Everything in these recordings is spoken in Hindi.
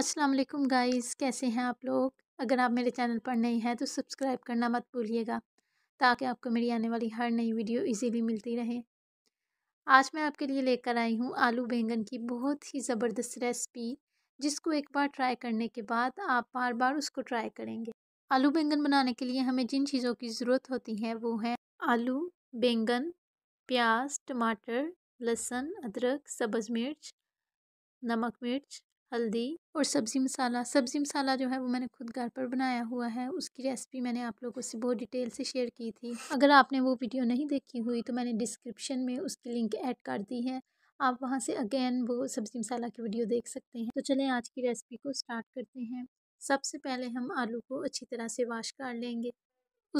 अस्सलाम वालेकुम गाइस कैसे हैं आप लोग अगर आप मेरे चैनल पर नए हैं तो सब्सक्राइब करना मत भूलिएगा ताकि आपको मेरी आने वाली हर नई वीडियो इजीली मिलती रहे आज मैं आपके लिए लेकर आई हूँ आलू बैंगन की बहुत ही ज़बरदस्त रेसिपी जिसको एक बार ट्राई करने के बाद आप बार बार उसको ट्राई करेंगे आलू बैंगन बनाने के लिए हमें जिन चीज़ों की ज़रूरत होती है वो है आलू बैंगन प्याज टमाटर लहसुन अदरक सब्ज़ मिर्च नमक मिर्च हल्दी और सब्ज़ी मसाला सब्ज़ी मसाला जो है वो मैंने खुद घर पर बनाया हुआ है उसकी रेसिपी मैंने आप लोगों से बहुत डिटेल से शेयर की थी अगर आपने वो वीडियो नहीं देखी हुई तो मैंने डिस्क्रिप्शन में उसकी लिंक ऐड कर दी है आप वहाँ से अगेन वो सब्ज़ी मसाला की वीडियो देख सकते हैं तो चलें आज की रेसिपी को स्टार्ट करते हैं सबसे पहले हम आलू को अच्छी तरह से वाश कर लेंगे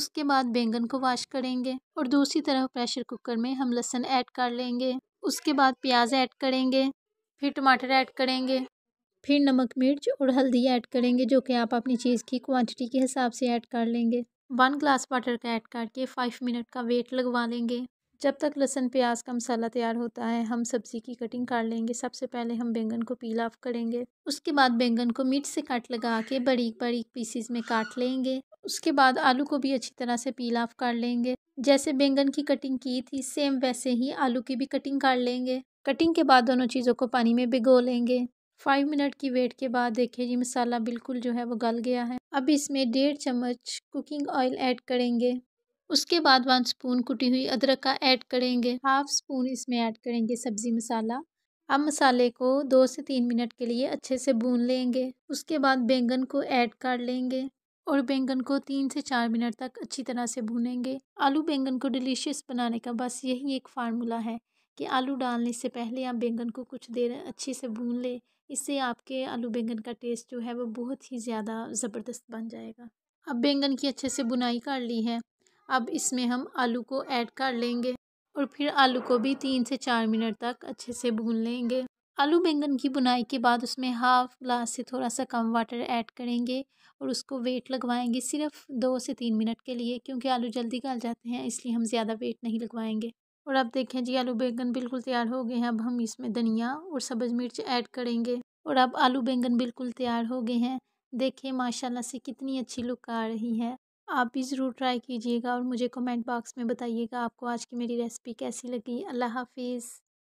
उसके बाद बैंगन को वाश करेंगे और दूसरी तरफ प्रेशर कुकर में हम लहसुन ऐड कर लेंगे उसके बाद प्याज ऐड करेंगे फिर टमाटर ऐड करेंगे फिर नमक मिर्च और हल्दी ऐड करेंगे जो कि आप अपनी चीज़ की क्वांटिटी के हिसाब से ऐड कर लेंगे वन ग्लास वाटर का ऐड करके फ़ाइव मिनट का वेट लगवा लेंगे जब तक लहसुन प्याज का मसाला तैयार होता है हम सब्ज़ी की कटिंग कर लेंगे सबसे पहले हम बैंगन को पील ऑफ करेंगे उसके बाद बैंगन को मिर्च से कट लगा के बारीक बारीक पीसीज में काट लेंगे उसके बाद आलू को भी अच्छी तरह से पील ऑफ कर लेंगे जैसे बैंगन की कटिंग की थी सेम वैसे ही आलू की भी कटिंग कर लेंगे कटिंग के बाद दोनों चीज़ों को पानी में भिगो लेंगे फाइव मिनट की वेट के बाद देखिए जी मसाला बिल्कुल जो है वो गल गया है अब इसमें डेढ़ चम्मच कुकिंग ऑयल ऐड करेंगे उसके बाद वन स्पून कुटी हुई अदरक का ऐड करेंगे हाफ स्पून इसमें ऐड करेंगे सब्ज़ी मसाला अब मसाले को दो से तीन मिनट के लिए अच्छे से भून लेंगे उसके बाद बैंगन को ऐड कर लेंगे और बैंगन को तीन से चार मिनट तक अच्छी तरह से भूनेंगे आलू बैंगन को डिलीशियस बनाने का बस यही एक फार्मूला है कि आलू डालने से पहले आप बैंगन को कुछ देर अच्छे से भून लें इससे आपके आलू बैंगन का टेस्ट जो है वो बहुत ही ज़्यादा ज़बरदस्त बन जाएगा अब बैंगन की अच्छे से बुनाई कर ली है अब इसमें हम आलू को ऐड कर लेंगे और फिर आलू को भी तीन से चार मिनट तक अच्छे से भून लेंगे आलू बैंगन की बुनाई के बाद उसमें हाफ ग्लास से थोड़ा सा कम वाटर ऐड करेंगे और उसको वेट लगवाएंगे सिर्फ दो से तीन मिनट के लिए क्योंकि आलू जल्दी गल जाते हैं इसलिए हम ज़्यादा वेट नहीं लगवाएंगे और अब देखें जी आलू बैंगन बिल्कुल तैयार हो गए हैं अब हम इसमें धनिया और सब्ज़ मिर्च ऐड करेंगे और अब आलू बैंगन बिल्कुल तैयार हो गए हैं देखिए माशाल्लाह से कितनी अच्छी लुक आ रही है आप भी ज़रूर ट्राई कीजिएगा और मुझे कमेंट बॉक्स में बताइएगा आपको आज की मेरी रेसिपी कैसी लगी अल्लाह हाफिज़